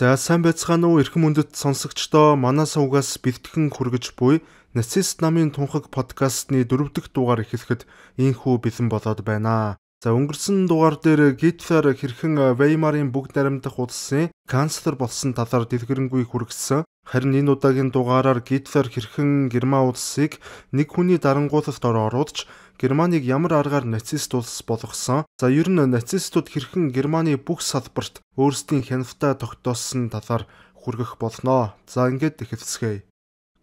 За сайн байцгаана уу эрхэм мөндөд сонсогчдоо манай сувгаас бэлтгэн хүргэж буй Нацист намын тунхаг подкастны дөрөвдөг дугаар эхлэхэд ийхүү бэлэн болоод байна. За өнгөрсөн дугаар дээр Гитлер хэрхэн э, Веймарын бүгд наримдах улсын канцлер болсон талаар дэлгэрэнгүй хүргэсэн. Харин энэ удаагийн дугаараар Гитлер хэрхэн Герман улсыг нэг хүний дарангуулалт ор оруулж Германыг ямар аргаар нацист улс болгосон. За ер нь нацистууд хэрхэн Германы бүх салбарт өөрсдийн хяналтаа тогтоосон талаар хүргэх болно. За ингээд эхэлцгээе.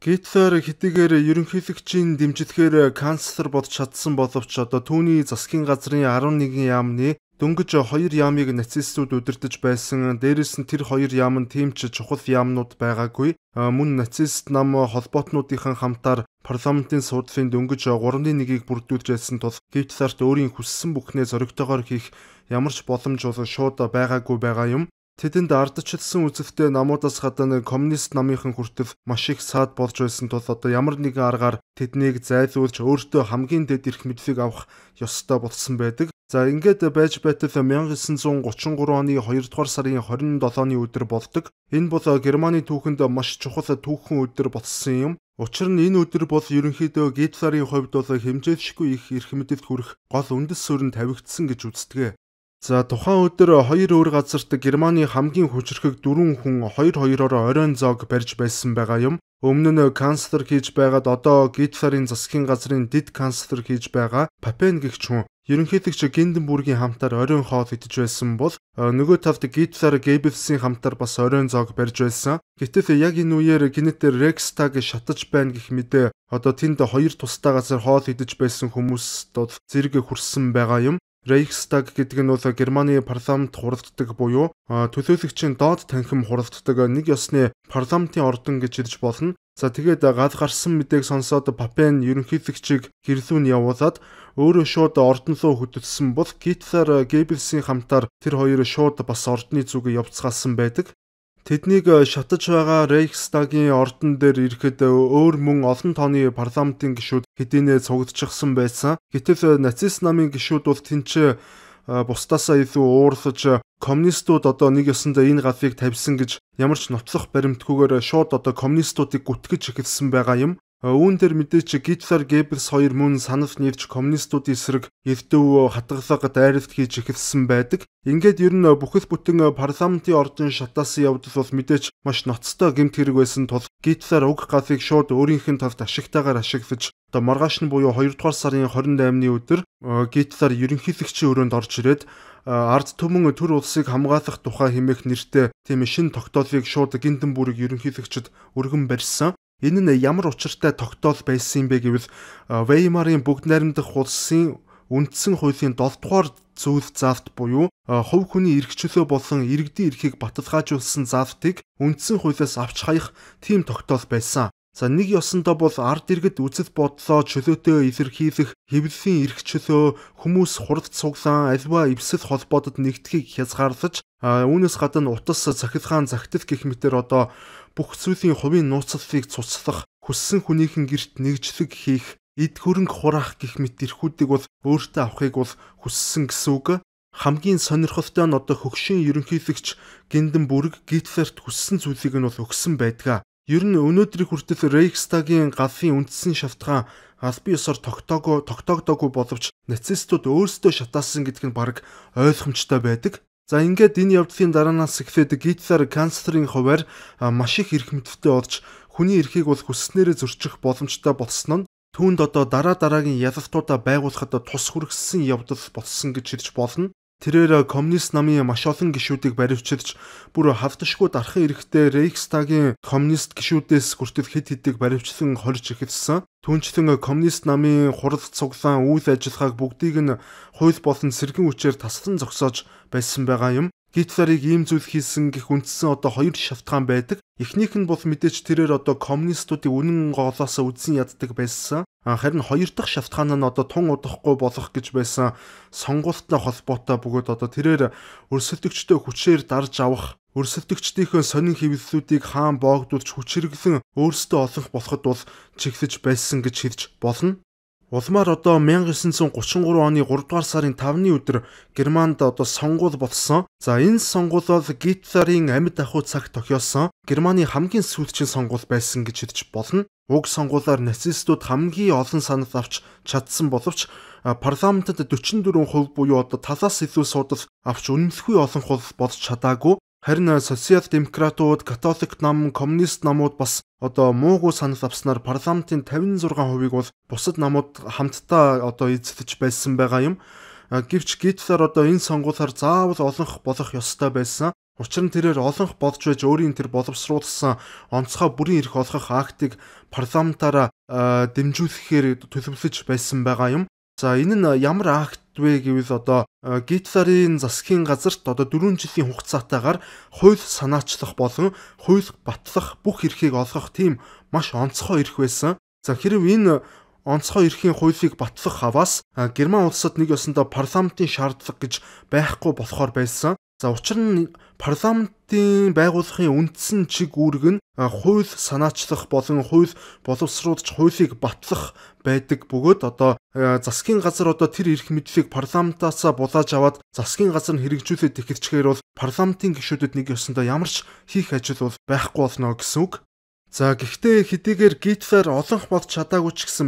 Гитлер хэдийгээр ерөнхийлөгчийн дэмжлэгээр канцлер бодж чадсан боловч одоо түүний засгийн газрын 11 яамны дөнгөж 2 яамыг нацистууд удирдах байсан. Дээрээс нь тэр 2 яам нь тийм ч чухал яамнууд байгаагүй. Э, мөн нацист нам холбоотнуудынхан хамтаар парламентын суудлын дөнгөж 3-1-ийг бүрдүүлж ялсан тул Гитлерт өөрийн хүссэн бүхнээ зоригтойгоор хийх ямар ч боломж болон шууд байгаагүй байгаа юм. Тэдэнд ардчилсан үзэлтэй намуудаас гадна коммунист намынхан хүртэл маш их саад болж байсан тул одоо ямар нэгэн аргаар тэднийг зайлуулж өөртөө хамгийн дэд эрх мэдлийг авах ёстой болсон байдаг. За ингээд байж байтал 1933 оны 2 дугаар сарын 27-ны өдөр болдог. Энэ бол Германы түүхэнд маш чухал түүхэн өдөр болсон юм. Учир нь энэ өдөр бол ерөнхийдөө Гитлерийн хувьд бол хэмжээшгүй их эрх мэдэлд хүрэх гол үндэс суурь нь тавигдсан гэж үздэг. За тухайн өдөр хоёр өөр газарт Германы хамгийн хүчрхэг дөрвөн хүн 2-2-оор оройн зоог барьж байсан байгаа юм. Өмнө нь канцлер хийж байгаад одоо Гитлерийн засгийн газрын дэд канцлер хийж байгаа Папен гэгч хүн ерөнхийлөгч Гинденбургийн хамтаар оройн хоол идэж байсан бол э, нөгөө тавд Гитлер Геббельсийн хамтаар бас оройн зоог барьж байсан. Гэтэл яг энэ үеэр гинэтэр Рекстаг шатаж байна гэх мэдээ одоо тэнд хоёр тусдаа газар хоол идэж байсан хүмүүст зэрэг хүрсэн байгаа юм. Reichstag гэдэг нь бол Германы парламент хуралддаг буюу төлөөлөгчийн доод танхим хуралддаг нэг ёсны парламентын ордон гэж хэлж болно. За тэгээд гал гарсан мэдээг сонсоод Папен ерөнхийлөгчийг гэрлүүн явуулаад өөрөө шууд ордон руу хөтөлсөн бол Гитлер Геббельсийн хамтаар тэр хоёр шууд бас ордны зүг явцгаалсан байдаг. Тэднийг э, шатаж байгаа Рейхстагийн ордон дээр ирэхэд э, өөр мөн олон тооны парламентын гишүүд хэдийнэ цугдчихсан байсан. Гэтэл э, нацист намын гишүүд бол тэнцээ бусдаасаа илүү уурлаж коммунистууд одоо нэг ёсондоо энэ галыг тавьсан гэж ямар ч нотлох баримтгүйгээр шууд одоо коммунистуудыг гүтгэж эхэлсэн байгаа юм. Э, үүн дээр мэдээч Гитлер, Геббельс хоёр мөн санал нэрж коммунистуудын эсрэг эрдэв хатгалах дайралт хийж эхэлсэн байдаг. Ингээд ер нь э, бүхэл бүтэн э, парламентын ордын шатаас явдал бол мэдээч маш ноцтой гэмт хэрэг байсан тул Гитлер уг газыг шууд өөрийнх нь тавд ашигтайгаар ашиглаж одоо маргааш нь буюу 2 дугаар сарын 28-ны өдөр Гитлер ерөнхийлөгчийн өрөөнд орж ирээд ард түмэн төр улсыг хамгаалах тухай хэмээх нэртэй тийм шин тогтоолыг шууд Гинденбург ерөнхийлөгчөд өргөн барьсан. Энэ нь ямар учиртай тогтоол байсан бэ гэвэл Веймарын бүгд найрамдах улсын үндсэн хуулийн 7 дугаар зүйл завт буюу хувь хүний эрх чөлөө болон иргэдийн эрхийг баталгаажуулсан завтыг үндсэн хуулиас авч хаях тийм тогтоол байсан. За нэг ёсондоо бол ард иргэд үзэл бодлоо чөлөөтэй илэрхийлэх, хэвлэлийн эрх чөлөө, хүмүүс хурд цуглаан, альва эвсэл холбоодод нэгдэхийг хязгаарлаж, үүнээс гадна утас, цахилгаан, загтал гэх мэтэр одоо бүх зүйлийн хувийн нууцлалыг цуцлах, хүссэн хүнийхэн гэрт нэгжлэг хийх, эд хөрөнгө хураах гэх мэт эрхүүдийг бол өөртөө авахыг бол хүссэн гэсэн үг. Хамгийн сонирхолтой нь одоо хөгшийн ерөнхийлөгч Гинден бүрэг Гитлерт хүссэн зүйлийг нь бол өгсөн байдгаа. Ер нь өнөөдрийн хүртэл Рейхстагийн галын үндсэн шалтгаан аль бие ёсоор тогтоогүй тогтоогдоогүй боловч нацистууд өөрсдөө шатаасан гэдг нь баг ойлгомжтой байдаг. За ингээд энэ явдлын дараанаас эхлээд гитсар канцлерын хуваар маш их эрх мэдвтэй болж хүний эрхийг бол хүсснээрээ зөрчих боломжтой болсон нь түүнд одоо дараа дараагийн ялалтуудаа байгуулахад тус хүргэсэн явдал болсон гэж хэлж болно. Тэрээр коммунист намын маш олон гишүүдийг баривчилж бүр хавташгүй дархан эрэхтэй Рейхстагийн коммунист гишүүдээс хүртэл хэд хэдийг баривчлан хорж эхэлсэн. Түүнчлэн коммунист намын хурд цуглаан үйл ажиллагааг бүгдийг нь хууль болон сэргэн хүчээр таслан зогсоож байсан байгаа юм. Гитлерийг ийм зүйл хийсэн гэх үндсэн одоо хоёр шалтгаан байдаг. Эхнийх нь бол мэдээж тэрээр одоо коммунистуудыг үнэн гоолоосоо үдсэн яддаг байсан. Харин хоёр дахь шалтгаан нь одоо тун удахгүй болох гэж байсан сонгуультай холбоотой бөгөөд одоо тэрээр өрсөлдөгчтэй хүчээр дарж авах өрсөлдөгчдийнхөө сонин хэвлэлүүдийг хаан боогдуулж хүчирглэн өөрсдөө олох болоход бол чиглэж байсан гэж хэлж болно. Улмаар одоо 1933 оны 3 дугаар сарын 5-ны өдөр Германд одоо сонгуул болсон. За энэ сонгуул бол Гитлерийн амьд ахуй цагт тохиолсон Германы хамгийн сүүлчийн сонгуул байсан гэж хэлж болно. Уг сонгуулаар нацистууд хамгийн олон санал авч чадсан боловч парламентод 44% буюу одоо талаас илүү суудал авч үнэлэхгүй олон хул болж чадаагүй. Харин э, социал демократууд, католик нам, коммунист намууд бас одоо муугүй санал авснаар парламентын 56%-ийг бол бусад намууд хамтдаа одоо эзэлж байсан байгаа юм. Э, гэвч Гитлер одоо энэ сонгуулиар заавал олонх болох ёстой байсан. Учир нь тэрээр олонх болж байж өөрийн тэр боловсруулсан онцгой бүрийн эрх олгох актыг парламентаараа э, дэмжүүлэхээр төлөвлөж байсан байгаа юм. За энэ нь э, ямар акт вэ гэвэл одоо э, Гитлерийн засгийн газарт одоо 4 жилийн хугацаатаагаар хууль санаачлах болон хууль батлах бүх эрхийг олгох тийм маш онцгой эрх байсан. За хэрв энэ онцгой эрхийн хуулийг батлах хаваас э, Герман улсад нэг ёсондоо парламентын шаардлага гэж байхгүй болохоор байсан. За учир нь парламентын байгууллагын үндсэн чиг үүрэг нь хууль санаачлах болон хууль боловсруулж хуулийг батлах байдаг бөгөөд одоо засгийн газар одоо тэр эрх мэдлийг парламентаас булааж аваад засгийн газар нь хэрэгжүүлээд тэгэхэрчгээр бол парламентын гишүүдэд нэг ёсондоо ямарч хийх ажил бол байхгүй болно гэсэн үг. За гэхдээ хэдийгээр Гитлер олонх болж чадаагүй ч гэсэн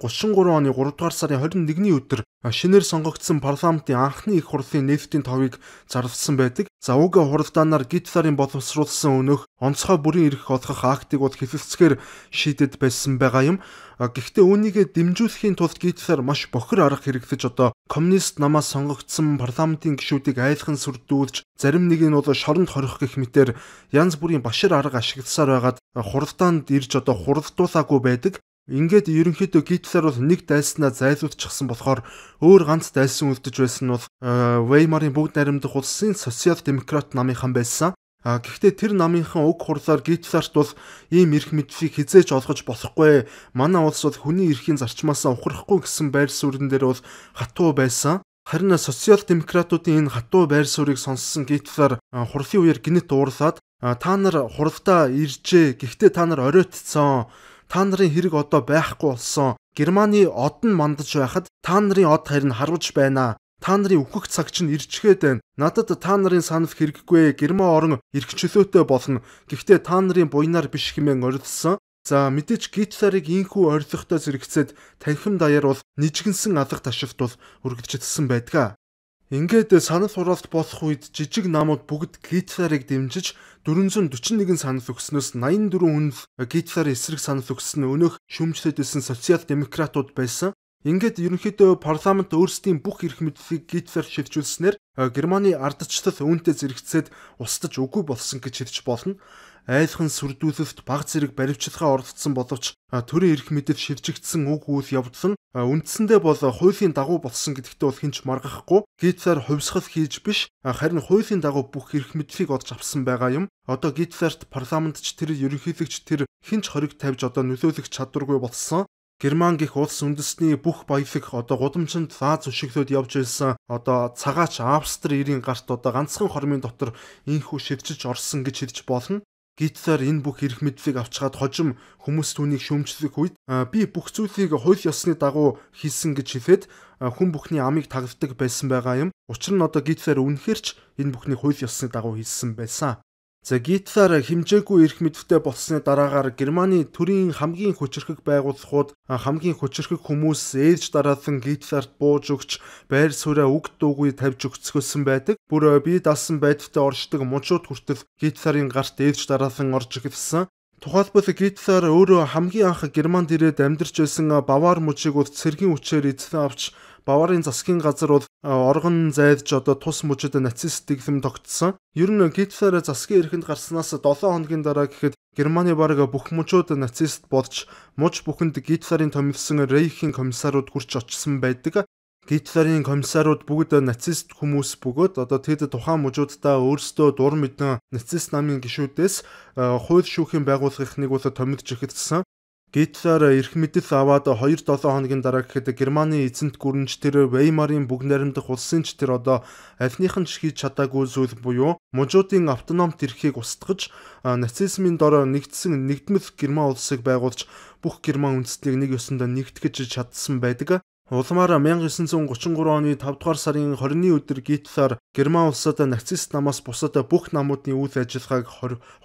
1933 оны 3 дугаар сарын 21-ний өдөр шинээр сонгогдсон парламентын анхны их хурлын нефтийн товыг зарласан байдаг. За уг хуралдаанаар Гитлерийн боловсруулсан өнөөх онцгой бүрийн эрх олгох актыг бол хилэлцгээр шийдэд байсан байгаа юм. Гэхдээ үүнийг дэмжүүлэхийн тулд Гитлер маш бохир арга хэрэглэж одоо коммунист намаас сонгогдсон парламентын гишүүдийг айлхан сүрдүүлж зарим нэг нь бол шоронд хорих гэх мэтээр янз бүрийн башир арга ашигласаар байгаад хуралдаанд ирж одоо хуралдуулаагүй байдаг. Ингээд ерөнхийдөө гитлер бол нэг дайснаа зайлуулчихсан болохоор өөр ганц дайсан үлдэж байсан нь бол э, Веймарын бүгд найрамдах улсын социал демократ намынхан байсан. А гэхдээ тэр намынхан уг хурлаар гитлерт бол ийм эрх мэдлийг хизээж олгож болохгүй. Манай улс бол хүний эрхийн зарчмаасаа ухрахгүй гэсэн байр суурин дээр бол хатуу байсан. Харин социал демократуудын энэ хатуу байр суурийг сонссон Гитлер э, хурлын үеэр гинт уурлаад та нар хурдтай иржээ гэхдээ та нар оройтцсон та нарын хэрэг одоо байхгүй болсон Германы од нь мандаж байхад та нарын од харин харвж байна та нарын үхэх цаг чинь ирчгээд байна надад та нарын санал хэрэггүй герман орон ирэх чөлөөтэй болно гэхдээ та нарын буйнаар биш хэмээн орилсон За мэдээч гитсарыг инхүү ойрлогтой зэрэгцээд танхим даяар бол нижгэнсэн алах ташилт бол үргэлжлэжсэн байдгаа. Ингээд санал хураалт болох үед жижиг намууд бүгд гитарыг дэмжиж 441 санал өгснөөс 84 үнэл гитар эсрэг санал өгсөн өнөөх шүмжлэдэсэн социал демократууд байсан. Ингээд ерөнхийдөө парламент өөрсдийн бүх эрх мэдлийг гитлер шилжүүлснээр э, Германы ардчлал үүнтэй зэрэгцээд устж үгүй болсон гэж хэлж болно айлхан сүрдүүлэлт баг зэрэг баримтчилгаа оролцсон боловч төрийн эрх мэдэл шилжигдсэн үг үйл явдлан үндсэндээ бол хуулийн дагуу болсон гэдэгт бол хэн ч маргахгүй гитлер хувьсгал хийж биш харин хуулийн дагуу бүх эрх мэдлийг олж авсан байгаа юм. Одоо гитлерт парламентч тэр ерөнхийлөгч тэр хинч хориг тавьж одоо нөлөөлөх чадваргүй болсон. Герман гих улс үндэстний бүх баялаг одоо гудамжинд лаа зөвшөглөд явж ирсэн одоо цагаач Австри ирийн гарт одоо ганцхан хормын дотор инхүү шивчиж орсон гэж хэлж болно. Гитлер энэ бүх эрх мэдлийг авчгаад хожим хүмүүс түүнийг шөмжлөх үед би бүх зүйлийг хууль ёсны дагуу хийсэн гэж хэлээд хүн бүхний амийг тагладаг байсан байгаа юм. Учир нь одоо Гитлер үнэхээр ч энэ бүхний хууль ёсны дагуу хийсэн байсан. За Гитлер хэмжээгүй эрх мэдвтэй болсны дараагаар Германы төрийн хамгийн хүчирхэг байгууллагууд хамгийн хүчирхэг хүмүүс ээлж дараалсан Гитлерт бууж өгч байр сууриа үг дуугүй тавьж өгцөхөсөн байдаг. Бүр э, бие даасан байдалтай оршдог мужууд хүртэл Гитлерийн гарт ээлж дараалсан орж ирсэн. Тухайлбал Гитлер өөрөө хамгийн анх Германд ирээд амьдарч байсан Бавар мужийг үл цэргийн үчээр эзлэн авч Баварын засгийн газар бол э, оргон зайдж одоо тус мужид нацист дэглэм тогтсон. Ер нь Гитлер засгийн эрхэнд гарснаас 7 хоногийн дараа гэхэд Германы бараг бүх мужууд нацист болж муж бүхэнд Гитлерийн томилсон Рейхийн комиссарууд хүрч очсон байдаг. Гитлерийн комиссарууд бүгд нацист хүмүүс бөгөөд одоо тэд тухайн мужуудаа өөрсдөө дур мэдэн нацист намын гишүүдээс э, хууль шүүхийн байгууллагын нэг бол томилж эхэлсэн. Гитлер эрх мэдэл аваад 2-7 хоногийн дараа гэхэд Германы эзэнт гүрэнч тэр Веймарын бүгд найрамдах улсын ч тэр одоо альфныхан ч хийж чадаагүй зүйл буюу мужуудын автономт эрхийг устгаж нацизмын дор нэгдсэн нэгдмэл Герман улсыг байгуулж бүх герман үндэслэлийг нэг ёсонд нэгтгэж чадсан байдаг. Улмаар 1933 оны 5 дугаар сарын 20-ны өдөр Гитлер Герман улсад нацист намаас бусад бүх намуудын үйл ажиллагааг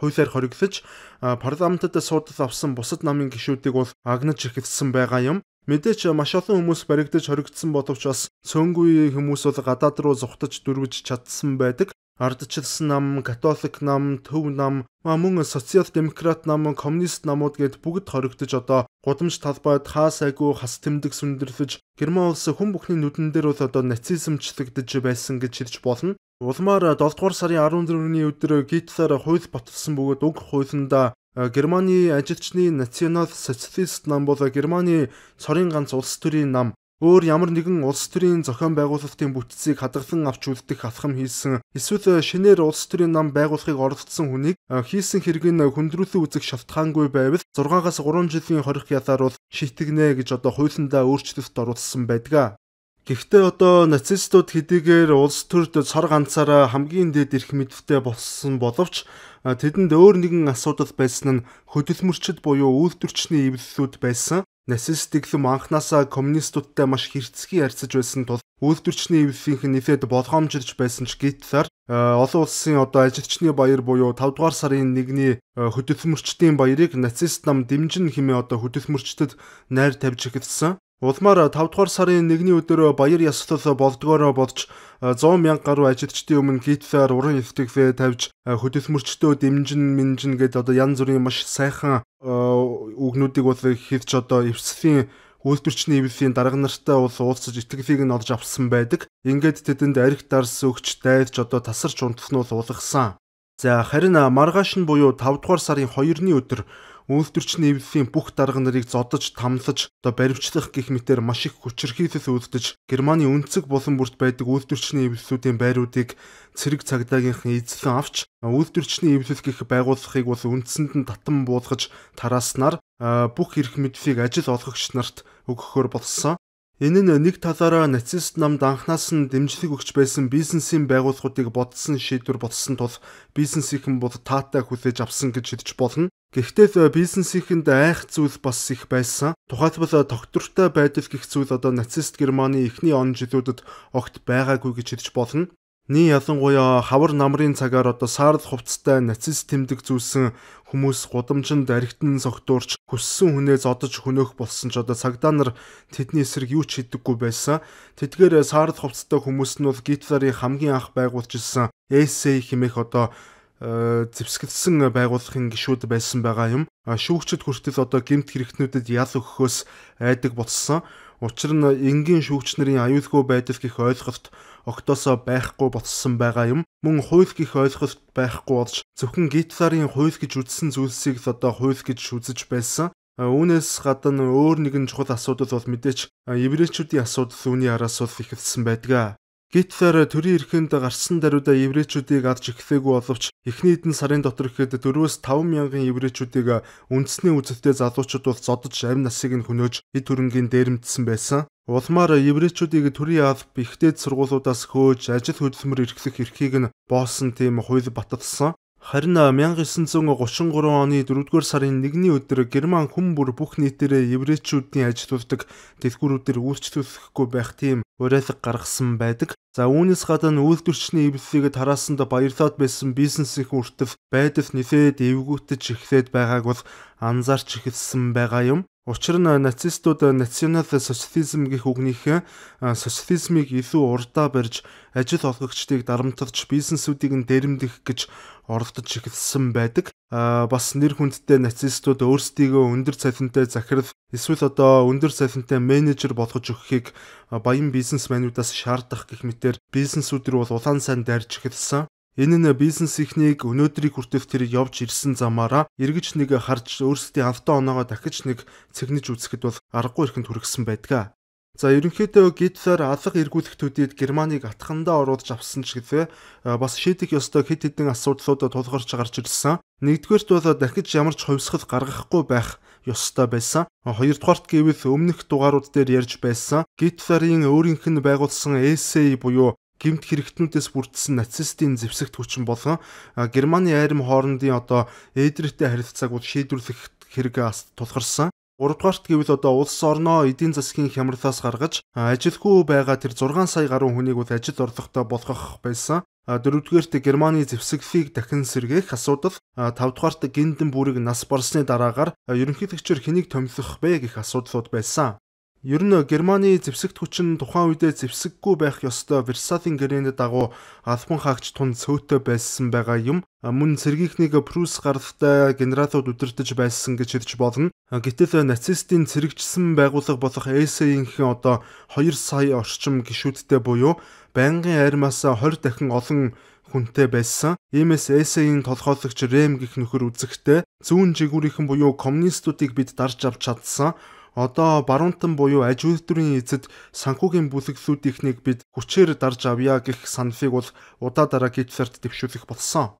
хуулиар хоригдож парламентад судалт авсан бусад намын гишүүдийг бол агнаж ихэвчлсэн байгаа юм. Мэдээч маш олон хүмүүс баригдаж хоригдсон боловч бас цөөнгүй хүмүүс бол гадаад руу зугтаж дөрвж чадсан байдаг. Ардчилсан нам, католик нам, төв нам, мөн социал демократ нам, коммунист намууд гээд бүгд хоригдож одоо Гудамж талбайд хаас айгүй хас тэмдэг сүндэрлэж Герман улс хүн бүхний нүдэн дээр бол одоо нацизмчлэгдэж байсан гэж хэлж болно. Улмаар 7 дугаар сарын 14-ний өдөр Гитлер хууль баталсан бөгөөд уг хуулиндаа э, Германы ажилчны национал социалист нам бол Германы цорын ганц улс төрийн нам Өөр ямар нэгэн улс төрийн зохион байгуулалтын бүтцийг хадгалан авч үлдэх алхам хийсэн эсвэл э, шинээр улс төрийн нам байгуулахыг оролдсон хүнийг э, хийсэн хэрэг нь хүндрүүлэн үзэх шалтгаангүй байвал 6-аас 3 жилийн хорих ялаар бол шийтгнэ гэж одоо хуулиндаа өөрчлөлт оруулсан байдаг. Гэхдээ одоо нацистууд хэдийгээр улс төрд цар ганцаараа хамгийн дээд эрх мэдвтэй болсон боловч э, тэдэнд өөр нэгэн асуудал байсан нь хөдөлмөрчд буюу үйлдвэрчний эвлэлүүд байсан. Нацист дэглэм анханасаа коммунистуудтай маш хэрцгий харьцаж байсан тул үйлдвэрчний эвлэлийнх нь нэлээд болгоомжилж байсан ч гитлэр э, олон улсын одоо ажилчны баяр буюу 5 дугаар сарын 1-ний э, хөдөлмөрчдийн баярыг нацист нам дэмжин хэмээн одоо хөдөлмөрчдөд найр тавьж эхэлсэн. Улмаар 5 дугаар сарын 1-ний өдөр Баяр яслал болдгоороо болж 100 мянга гаруй ажилчдын өмнө литвээр уран ертөнцөө тавьж хөдөлмөрчдөө дэмжин минжин гэдэг одоо янз бүрийн маш сайхан э, үгнүүдийг бол хийж одоо эвслийн үйлдвэрчний эвлэлийн дарга нартай бол уулзаж итгэлийг нь олж авсан байдаг. Ингээд тэдэнд арх дарс өгч дайлж одоо тасарч унтсноо уулгасан. За харин маргааш нь буюу 5 дугаар сарын 2-ны өдөр Үйлдвэрчний эвлэлийн бүх дарга нарыг зодож, тамлаж, одоо баримтлах гэх мэтээр маш их хүчирхийлэл үүддэж Германы өнцөг болон бүрт байдаг үйлдвэрчний эвлэлүүдийн байруудыг цэрэг цагдаагийнхан эзлэн авч үйлдвэрчний эвлэл гэх байгууллагыг бол үндсэнд нь татан буулгаж тарааснаар бүх эрх мэдлийг ажил олгогч нарт өгөхөөр болсон. Энэ нь нэг талаараа нацист намд анханаас нь дэмжлэг өгч байсан бизнесийн байгууллагуудыг бодсон шийдвэр болсон тул бизнесийнхэн бол таатай хүлээж авсан гэж хэлж болно. Гэхдээ э, бизнесийнхэнд айх зүйл бас их байсан. Тухайлбал э, тогтвортой байдал гэх зүйл одоо нацист Германы эхний он жилүүдэд огт байгаагүй гэж хэлж болно. Ни ялангуяа хавар намрын цагаар одоо саарл хувцастай нацист тэмдэг зүйлсэн хүмүүс гудамжинд архитан согтуурч хүссэн хүнээ зодож хөнөөх болсон ч одоо цагдаа нар тэдний эсрэг юу ч хийдэггүй байсан. Тэдгээр саарл хувцастай хүмүүс нь бол Гитлерийн хамгийн анх байгуулжсэн SA хэмээх одоо э, зэвсгэлсэн байгууллагын гишүүд байсан байгаа юм. Шүүгчд хүртэл одоо гемт хэрэгтнүүдэд ял өгөхөөс айдаг болсон. Учир нь энгийн шүүгчнэрийн аюулгүй байдал гих ойлголт октосоо байхгүй ботсон байгаа юм. Мөн хууль гэх ойлголт байхгүй болж зөвхөн гитарын хууль гэж үзсэн зүйлсийг л одоо хууль гэж үзэж байсан. Үүнээс гадна өөр нэгэн чухал асуудал бол мэдээч еврейчүүдийн асуудал үүний араас бол ихэлсэн байдаг. Гитлер төрийн эрхэнд гарсан даруйда еврейчүүдийг авч эхлэегүй боловч эхний эдэн сарын дотор ихэд 4-5 мянган еврейчүүдийг үндэсний үзэлтэй залуучууд бол зодож амь насыг нь хөнөөж эд хөрөнгийн дээрэмдсэн байсан. Улмаар еврейчүүдийг төрийн алба ихтэй сургуулиудаас хөөж ажил хөдөлмөр эрхлэх эрхийг нь боолсон тийм хууль баталсан. Харин 1933 оны 4-р сарын 1-ний өдөр Герман хүн бүр бүх нийтээрээ еврейчүүдийн ажилтдаг дэлгүүрүүдээр үйлчлүүлэхгүй байх тийм уриалга гаргасан байдаг. За үүнээс гадна үйлдвэрчний эвлэлийг тараасанд баярлаад байсан бизнесийн хүртэл байдал нэлээд эвгүүтэж эхлээд байгааг бол анзаарч эхэлсэн байгаа юм. Учир нь э, нацистууд э, национал социализм гэх үгнийхээ социализмыг илүү урдаа барьж ажил олгогчдыг дарамтарч бизнесүүдийг нь дээрэмдэх гэж оролдож эхэлсэн байдаг. Аа э, бас нэр хүндтэй нацистууд өөрсдийгөө өндөр цалинтай захирал эсвэл одоо өндөр цалинтай менежер болгож өгөхийг баян бизнесмэнүүдээс шаардах гэх мэтээр бизнесүүд рүү улаан сайн дарж эхэлсэн. Энэ нь бизнес ихнийг өнөөдрийг хүртэл тэр явж ирсэн замаараа эргэж нэг харж өөрсдийн автоо оноогоо дахиж нэг цэгнэж үзэхэд бол аргагүй ихэнд хүргэсэн байдаг. За ерөнхийдөө Гитлер алга эргүүлэхтүүдид Германыг атхандаа оруулж авсан ч гэсэн бас шийдэх ёстой хэд хэдэн асуудлуудад тулгарч гарч ирсэн. Нэгдүгээрт бол дахиж ямар ч хувьсгал гаргахгүй байх ёстой байсан. Хоёрдугаарт гэвэл өмнөх дугаарууд дээр ярьж байсан Гитлерийн өөрийнх нь байгуулсан SA e буюу гэмт хэрэгтнүүдээс бүрдсэн нацистийн зэвсэгт хүчин болгон Германы айрам хоорондын одоо эдгэртэй харилцааг бол шийдвэрлэх хэрэг тулгарсан. 3 дугаарт гэвэл одоо улс орноо эдийн засгийн хямралаас гаргаж ажилгүй байгаа тэр 6 сая гаруй хүнийг бол ажил орлоготой болгох байсан. 4-дүгээрт Германы зэвсэглийг дахин сэргээх асуудал, 5-дугаарт гиндэн бүрийг нас барсны дараагаар ерөнхийлөгчөр хэнийг томилох бэ гэх асуудлууд байсан. Ер нь Германы зэвсэгт хүчин тухайн үедээ зэвсэггүй байх ёстой Версалийн гэрээнд дагуу албан хаагч тун цөөтэй байсан байгаа юм. Мөн цэргийнхнийг Прус гаралтай генералууд үдирдэж байсан гэж хэлж болно. Гэтэл нацистийн цэрэгжсэн байгууллага болох ЭС-ийнхэн одоо 2 сая орчим гишүүдтэй буюу байнгын армаас 20 дахин олон хүнтэй байсан. Иймээс эсэгийн толгойлогч Рэм гих нөхөр үзэхдээ зүүн жигүүрийнхэн буюу коммунистуудыг бид дарж авч чадсан одоо баруунтан буюу аж үйлдвэрийн эзэд санхүүгийн бүлэглүүдийнхнийг бид хүчээр дарж авъя гэх саналыг бол удаа дараа Гитлерт дэвшүүлэх болсон.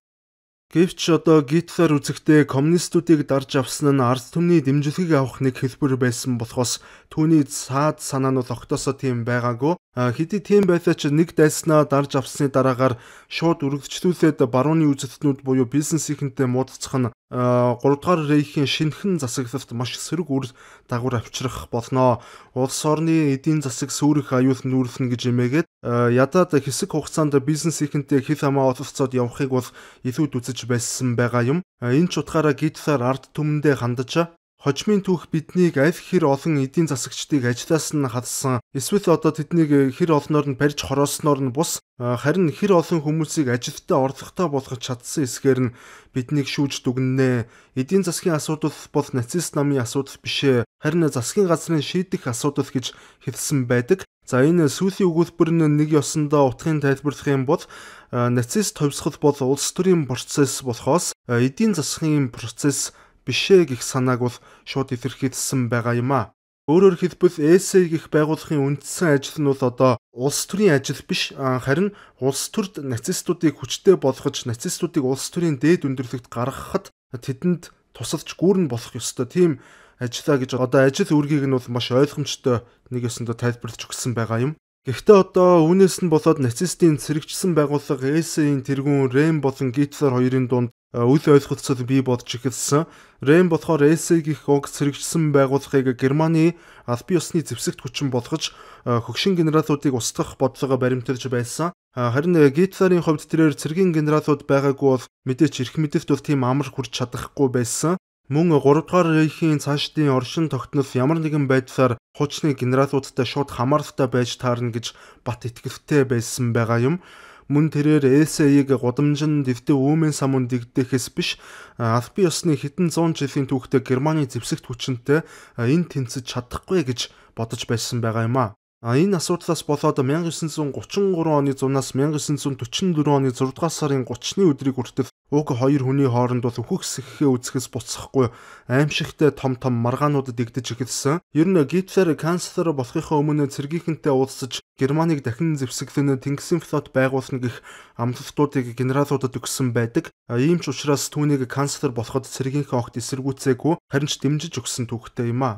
Гэвч одоо Гитлер үзэгтээ коммунистуудыг дарж авсан нь ард түмний дэмжлэгийг авах нэг хэлбэр байсан болохоос түүний саад санаа нь огтосоо тийм байгаагүй хэдий тийм байлаа ч нэг дайснаа дарж авсны дараагаар шууд өргөдчлүүлээд барууны үйлчлэлтнүүд буюу бизнесийнхэнтэй муудалцах нь 3 дугаар рейхийн шинхэн засаглалт маш сэрэг үр дагавар авчрах болно. Улс орны эдийн засаг сүрэх аюулт нүүрлэн гэж эмээгээд ядаад хэсэг хугацаанд бизнесийнхэнтэй хил хамаа олцоод явахыг бол илүүд үзэж байсан байгаа юм. Энэ ч утгаараа гидсаар ард түмэндээ хандаж Хожмын түүх биднийг аль хэр олон эдийн засагчдыг ажлаас нь хадсан. Эсвэл одоо тэднийг э, хэр олноор нь барьж хороосноор нь бус э, харин хэр олон хүмүүсийг ажилтаа орлоготой болгож чадсан эсгээр нь биднийг шүүж дүгнэнэ. Эдийн засгийн асуудал бол нацист намын асуудал бишээ. Харин засгийн газрын шийдэх асуудал гэж хэлсэн байдаг. За энэ сүүлийн өгүүлбэр нь нэг ёсондоо утгын тайлбарлах юм бол э, нацист төвсгөл бол улс төрийн процесс болохоос эдийн засгийн процесс бишээ гих санааг бол шууд илэрхийлсэн байгаа юм а. Өөрөөр хэлбэл ЭСЭ гих байгууллагын үндсэн ажил нь бол одоо улс төрийн ажил биш харин улс төрд нацистуудыг хүчтэй болгож нацистуудыг улс төрийн дээд өндөрлөгт гаргахад тэдэнд тусалж гүүрэн болох ёстой тийм ажиллаа гэж одоо ажил үүргийг нь бол маш ойлгомжтой нэг ёсондоо тайлбарлаж өгсөн байгаа юм. Гэхдээ одоо үүнээс нь болоод нацистийн сэрэгжсэн байгууллага ЭС-ийн тэргүүн Рэм болон Гитлер хоёрын дунд үл ойлголцол бий болж эхэлсэн. Рэм болохоор ЭС-ийг их уг сэрэгжсэн байгууллагыг Германы албан ёсны зэвсэгт хүчин болгож хөгшин генералуудыг устгах бодлого баримтарж байсан. Харин Гитлерийн хувьд тэрээр цэргийн генералууд байгаагүй бол мэдээч эрх мэдэлт бол тийм амар хүрч чадахгүй байсан. Мөн 3 дугаар рейхийн цаашдын оршин тогтнол ямар нэгэн байдлаар хуучны генералуудтай шууд хамааралтай байж таарна гэж бат итгэвтэй байсан байгаа юм. Мөн тэрээр ЭСЭ-ийг гудамжинд дэвтэ үүмэн самун дэгдэхээс биш Альпи ёсны хэдэн зуун жилийн түүхтэй Германы зэвсэгт хүчинтэй энэ тэнцэж чадахгүй гэж бодож байсан байгаа юм аа. А энэ асуудлаас болоод 1933 оны 100-аас 1944 оны 6-р сарын 30-ны өдрийг хүртэл уг хоёр хүний хооронд бол үхэх сэххээ үзэхээс буцахгүй аимшигтай том том маргаануудад игдэж эхэлсэн. Ер нь Гитлер канцлер болохынхаа өмнө цэргийнхэнтэй уулзаж Германыг дахин зэвсэглэн тэнгисийн флот байгуулна гэх амлалтуудыг генералуудад өгсөн байдаг. Ийм ч учраас түүнийг канцлер болоход цэргийнхээ огт эсэргүүцээгүй харин ч дэмжиж өгсөн түүхтэй юм а.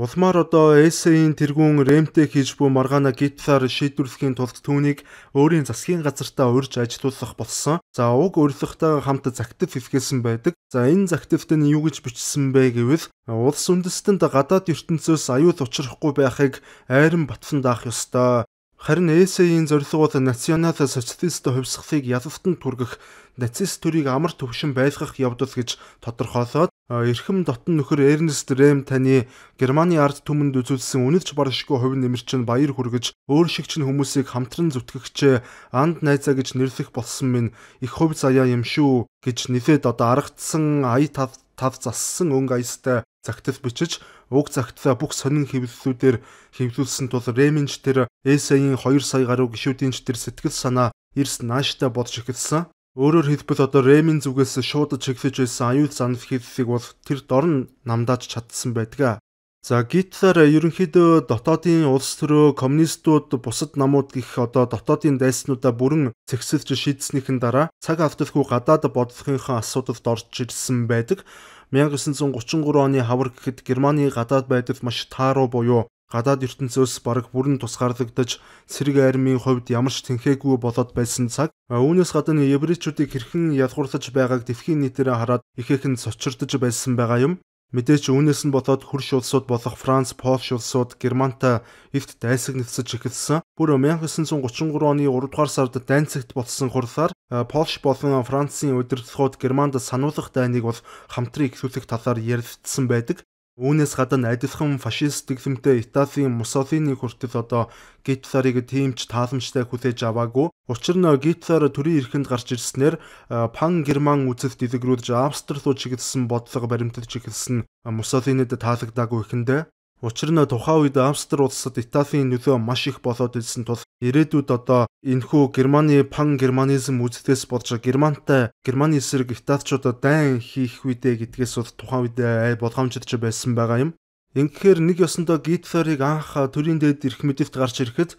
Улмаар одоо SA-ийн тэргүүн Ремтэй хийж буй маргаана гитсаар шийдвэрлэхийн тулд түүнийг өөрийн засгийн газартаа урьж ажилуулах болсон. За уг урьдлогтой хамт загтив хэвхээсэн байдаг. За энэ загтивт нь юу гэж бичсэн бэ гэвэл улс үндэстэнд гадаад ертөнцөөс аюул учрахгүй байхыг айрын батсан даах ёстой. Харин ЭС-ийн зорилгоуд национал социалист хувьсгалыг ялалтанд түргэх нацист төрийг амар төвшин байлгах явдал гэж тодорхойлоод эрхэм дотн нөхөр Эрнест Рэм таны Германы ард түмэнд үзүүлсэн үнэвч баршгүй хувь нэмэрчин баяр хүргэж өөр шигчэн хүмүүсийг хамтран зүтгэгч Анд найзаа гэж нэрлэх болсон минь их хувь заяа юм шүү гэж нэлээд одоо аргацсан ая тав тав зассан өнгө аястай загтал бичиж уг загтлаа бүх сонин хэвлэлүүдээр хэвлүүлсэн тул Рэминч тэр Эсэгийн 2 сая гаруй гişүүдийнч тэр сэтгэл санаа эрс нааштай бодж эхэлсэн. Өөрөөр хэлбэл одоо Ремин зүгээс шууд чиглэж байсан аюул занал хийлсийг бол тэр дор нь намдааж чадсан байдаг. За Гитлер ерөнхийдөө дотоодын улс төрөө коммунистууд бусад намууд гих одоо дотоодын дайснуудаа бүрэн зэгсэлж шийдснийхэн дараа цаг авталгүй гадаад бодлогынхон асуудалд орж ирсэн байдаг. 1933 оны хавар гэхэд Германы гадаад байдал маш тааруу буюу гадаад ертөнцөөс бараг бүрэн тусгаарлагдаж цэрэг армийн хувьд ямар ч тэнхээгүй болоод байсан цаг үүнээс гадна еврейчүүдийг хэрхэн ядгуурлаж байгааг дэлхийн нийтээр хараад ихээхэн цочирдож байсан байгаа юм. Мэдээж үүнээс нь болоод хөрш улсууд болох Франц, Польш улсууд Германта эвт дайсаг нэвсэж эхэлсэн. Бүр 1933 оны 3 дугаар сард Данцигт болсон хурлаар Польш болон Францын удирдлагууд Германд сануулгах дайныг бол хамтран ихлүүлэх талаар ярилцсан байдаг. Үүнээс гадна адилхан фашист дэглэмтэй Италийн Муссолини хүртэл одоо Гитлерыг тиймч тааламжтай хүлээж аваагүй. Учир нь Гитлер төрийн эрхэнд гарч ирснээр пан герман үзэлд дэлгэрүүлж Австрид руу чиглэсэн бодлого баримталж эхэлсэн Муссолинид таалагдаагүй ихэндээ Учир нь тухайн үед Амстер улсад Италийн нөлөө маш их болоод ирсэн тул ирээдүйд одоо энэхүү Германы пан германизм үздэс болж Германтай Германы эсрэг Италичуудад дайн хийх үедээ гэдгээс бол тухайн үед ай э, болгоомжтой байсан байгаа юм. Ингэхээр нэг ёсондоо Гитлерийг анх төрийн дээд эрх мэдэлд гарч ирэхэд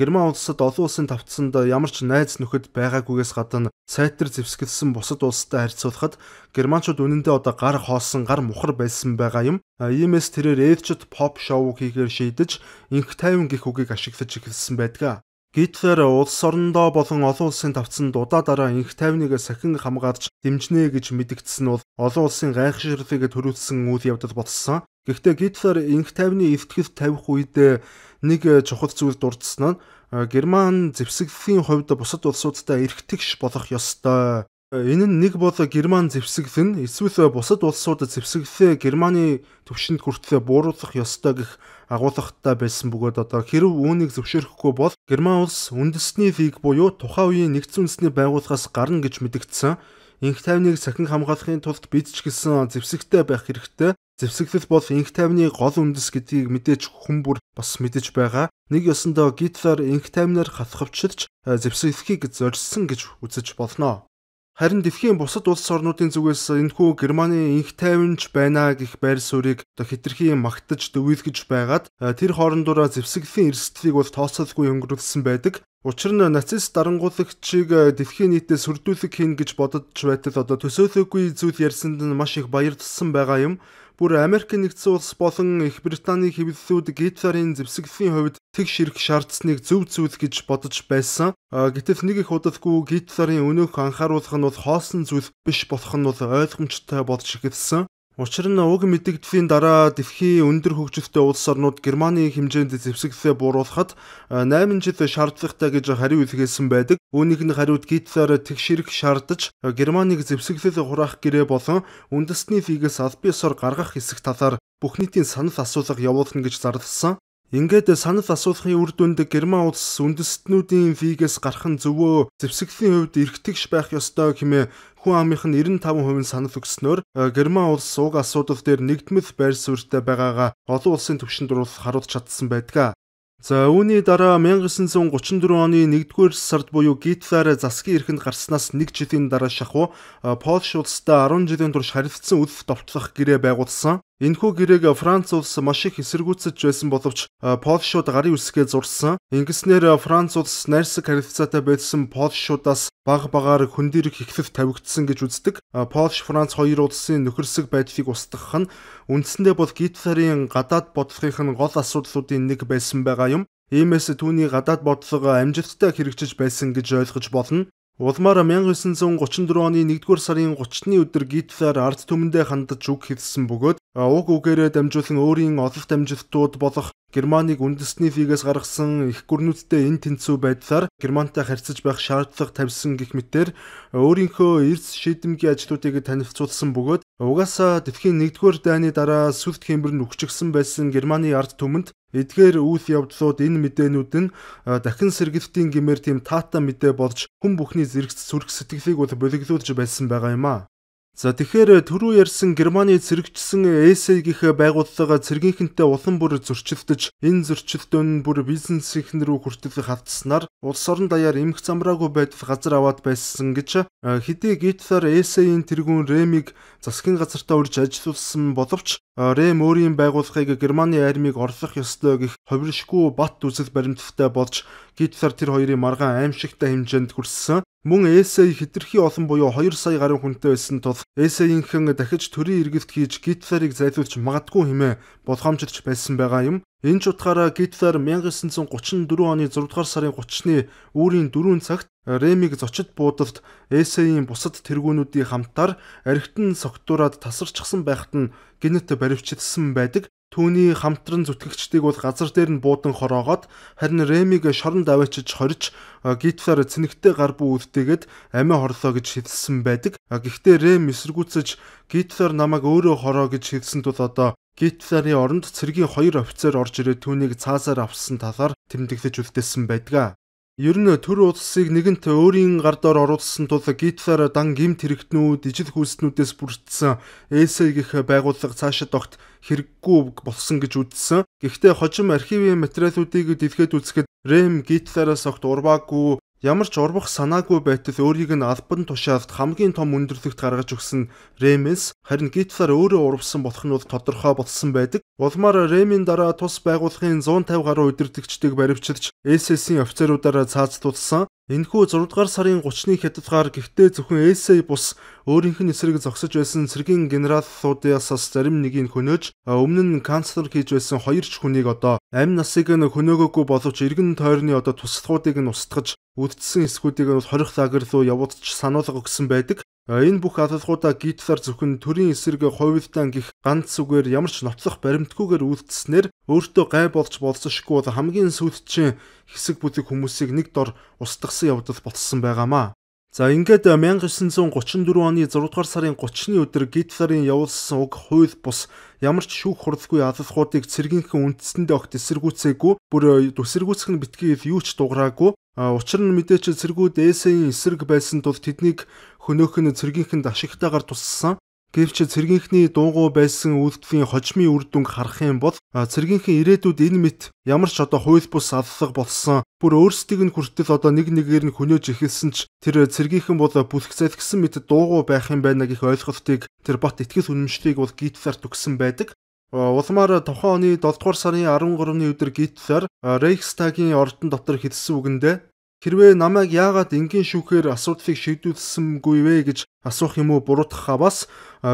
Герман улсад олон улсын тавцсанд ямар ч найз нөхөд байгаагүйгээс гадна сайтар зэвсгэлсэн бусад улстай харьцуулахад германчууд үнэндээ одоо гар хоолсон гар мухар байсан байгаа юм. Иймээс e тэрээр эвчд поп шоу хийхээр шийдэж инх тайван гих үгийг ашиглаж эхэлсэн байдгаа. Гитлер улс орондоо болон олон улсын тавцанд удаа дараа инх тайвныг сахин хамгаарч дэмжнэ гэж мэдгдсэн бол олон улсын гайхширлыг төрүүлсэн үйл явдал болсон. Гэхдээ Гитлер инх тайвны эртгэл тавих үед нэг чухал зүйл дурдсан нь э, Герман зэвсэглийн хувьд бусад улсуудтай эргэтгэж болох ёстой. Энэ нь нэг бол Герман зэвсэгсэн эсвэл бусад улсуудад зэвсэглээ Германы төвшөнд хүртлээ бууруулах ёстой гэх агуулгатай байсан бөгөөд одоо хэрв үүнийг зөвшөөрөхгүй бол Герман улс үндэсний лиг буюу тухайн үеийн нэгдсэн үндэсний байгууллагаас гарна гэж мэдгдсэн. Инх тайвныг сахин хамгаалахын тулд бид ч гэсэн зэвсэгтэй байх хэрэгтэй. Зэвсэглэл бол инх тайвны гол үндэс гэдгийг мэдээж хүмүүр бас мэдэж байгаа. Нэг ёсондоо Гитлер инх тайвнаар хатхавчилж зэвсэглэхийг зорьсон гэж үзэж болно. Харин дэлхийн бусад улс орнуудын зүгээс энэхүү Германы инх тайванч байна гэх байр суурийг хитрхийн магтаж дүвийлгэж байгаад тэр хоорондоо зэвсэглийн эрсдлийг бол тооцоолгүй өнгөрүүлсэн байдаг. Учир нь нацист дарангуулагчийг дэлхийн нийтэд сүрдүүлэх хийн гэж бодож байтал одоо төсөөлөөгүй зүйл ярьсанд нь маш их баяр туссан байгаа юм. Бүр Америк нэгдсэн улс болон Их Британий хэвлэлүүд Гитлерийн зэвсэглийн хувьд тэг ширх шаардсныг зөв зүйл гэж бодож байсан. Гэтэл нэг их удалгүй гид сарын өнөөх анхааруулах нь бол хоосон зүйл биш болох нь бол ойлгомжтой бодж эхэлсэн. Учир нь уг мэдэгдлийн дараа дэлхийн өндөр хөгжилтэй улс орнууд Германы хэмжээнд зэвсэглээ бууруулахад 8 жил шаардлагатай гэж хариу илгээсэн байдаг. Үүнийг нь хариуд Гитлер тэгшэрэг шаардаж Германыг зэвсэглэл хураах гэрээ болон үндэсний фигээс аль биесээр гаргах хэсэг талаар бүх нийтийн санал асуулга явуулна гэж зарласан. Ингээд санал асуулахын үр дүнд Герман улс үндэстнүүдийн фигээс гарах нь зөвөө зэвсэгтлийн хувьд эргэтгэж байх ёстой хэмээн хүн амынх нь 95% санал өгснөөр э, Герман улс уг асуудал дээр нэгдмэл байр суурьтай байгаагаа олон улсын түвшинд уруулах харуулж чадсан байдаг. За үүний дараа 1934 оны 1-р сард буюу Гитлер засгийн эрхэнд гарснаас 1 жилийн дараа шахуу э, Польш улстай 10 жилийн турш харилцсан үл товтлох гэрээ байгуулсан. Энэхүү гэрээг Франц улс маш их эсэргүүцэж байсан боловч Польшууд гарын үсгээ зурсан. Ингэснээр Франц улс найрсаг харилцаатай байсан Польшуудаас баг багаар хөндөрг ихлэв тавигдсан гэж үздэг. Польш Франц хоёр улсын нөхөрсөг байдлыг устгах нь үндсэндээ бол гит сарын гадаад бодлогынх нь гол асуудлуудын нэг байсан байгаа юм. Иймээс түүний гадаад бодлого амжилттай хэрэгжиж байсан гэж ойлгож болно. Улмаар 1934 оны 1-р сарын 30-ны өдөр Гитлер ард түмэндээ хандаж үг хэлсэн бөгөөд уг үгээрээ дамжуулан өөрийн олох дамжилтууд болох Германыг үндэсний фигээс гаргасан их гүрнүүдтэй эн тэнцүү байдлаар Германтай харьцаж байх шаардлага тавьсан гэх мэтээр өөрийнхөө эрс шийдэмгийн ажлуудыг танилцуулсан бөгөөд угаасаа дэлхийн 1-р дайны дараа сүлт хэмбэр нүгчгсэн байсан Германы ард түмэнд Эдгээр үйл явдлууд энэ мэдээнүүд нь дахин сэргэлтийн гимээр тийм таатаа мэдээ болж хүн бүхний зэрэгц сүрх сэтгэлийг бол боловлуулж байсан байгаа юм аа. За тэгэхээр түрүү ярьсан Германы зэрэгчсэн эсэйгийнх байгууллага цэргийнхэнтэй улам бүр зөрчилдөж энэ зөрчилдөөн нь бүр бизнесийнхэн рүү хүртэл хавцснаар улс орон даяар эмх замраагүй байдал газар аваад байсан гэж хэдий гитлер эсэйн тэргүүн Ремиг засгийн газартаа урьж ажилуулсан боловч Рэм өөрийн байгууллагыг Германы армийг орлох ёстой гэх ховиршгүй бат үзэл баримттай болж гид сар тэр хоёрын маргаан аимшигтай хэмжээнд хүрсэн. Мөн ЭСА хэтэрхий олон буюу 2 сая гаруй хүнтэй байсан тул ЭСА-ийнхэн дахиж төрийн эргэлт хийж гид сарыг зайлуулж магадгүй хэмээн болгоомжлж байсан байгаа юм. Энэ ч утгаараа гид сар 1934 оны 6 дугаар сарын 30-ны үүрийн 4 цагт Ремиг зочид буудалд ЭС-ийн бусад тэргүүнүүдийн хамтаар архитэн согтуураад тасарчсан байхад нь гинэт баривчдсан байдаг. Түүний хамтран зүтгэгчдийг бол газар дээр нь буудан хороогоод харин Ремиг шоронд аваачиж хорж гитфлаар цэнэгтэй гар бүү үлдээгээд амиа хорлоо гэж хэлсэн байдаг. Гэхдээ Рэм эсэргүүцэж гитфлаар намайг өөрөө хороо гэж хэлсэн тул одоо гитфларын оронд цэргийн хоёр офицер орж ирээд түүнийг цаасаар авсан талаар тэмдэглэж үлдээсэн байдаг. Ер нь төр улсыг нэгэнт өөрийн гар дор оруулсан тул гитлер дан гимт хэрэгтнүүд, ижил хүйснүүдээс бүрдсэн ЭСЭ гэх байгууллага цаашид огт хэрэггүй болсон гэж үзсэн. Гэхдээ хожим архивын материалуудыг дэлгэхэд үзэхэд Рэм гитлераас огт урваагүй Ямар ч урбах санаагүй байтал өөрийг нь албан тушаалд хамгийн том өндөрлөгт гаргаж өгсөн Ремес харин Гитлер өөрөө урвсан болох нь бол тодорхой болсон байдаг. Улмаар Ремийн дараа тус байгууллагын 150 гаруй удирдлагчдыг баривчилж SS-ийн офицеруудаараа цаазтуулсан Энэхүү 6 дугаар сарын 30-ны хятадгаар гихтээ зөвхөн эсэй бус өөрийнх нь эсрэг зогсож байсан цэргийн генерал Суудиасаас зарим нэгийг хөнөөж өмнө нь канцлер хийж байсан хоёр ч хүнийг одоо амь насыг нь хөнөөгөөгүй боловч иргэн тойрны одоо туслахуудыг нь устгаж үдцсэн эсхүүдийг нь хорих лагер руу явуулж сануулга өгсөн байдаг. Энэ бүх алхалгуудаа гитсаар зөвхөн төрийн эсрэг ховилдаан гих ганц зүгээр ямар ч ноцох баримтгүйгээр үйлдэснээр өөртөө гай болж болзошгүй бол хамгийн сүйдчин хэсэг бүлэг хүмүүсийг нэг дор устгасан явдал болсон байгаамаа. За ингээд 1934 э, оны 6 дугаар сарын 30-ны өдөр Гитлерийн явуулсан уг хууль бус ямар ч шүүх хурлгүй алалхуудыг цэргийнхэн үндэстэндээ огт эсэргүүцээгүй бүр э, төсэргүүцэх нь битгийл юу ч дуграагүй учир нь мэдээч э, цэргүүд эсэйн эсрэг байсан тул тэднийг хөнөөх нь цэргийнхэнд ашигтайгаар туссан Гэвч цэргийнхний дуугүй байсан үйлдэлийн хожмын үр дүнг харах юм бол цэргийнхэн ирээдүйд энэ мэт ямар ч одоо хууль бус аллах болсон бүр өөрсдийг нь хүртэл одоо нэг нэгээр нь хөнөөж эхэлсэн ч тэр цэргийнхэн бол бүлх залгсан мэт дуугүй байх юм байна гэх ойлголтыг тэр бот итгэл үнэмшлийг бол гитлаар төгсөн байдаг. Улмаар тухайн оны 7 дугаар сарын 13-ны өдөр гитлэр Рейхстагийн ордон дотор хэлсэн үгэндээ Хэрвээ намайг яагаад энгийн шүүхээр асуудлыг шийдүүлсэнгүй вэ гэж асуух юм уу буруутгахаа бас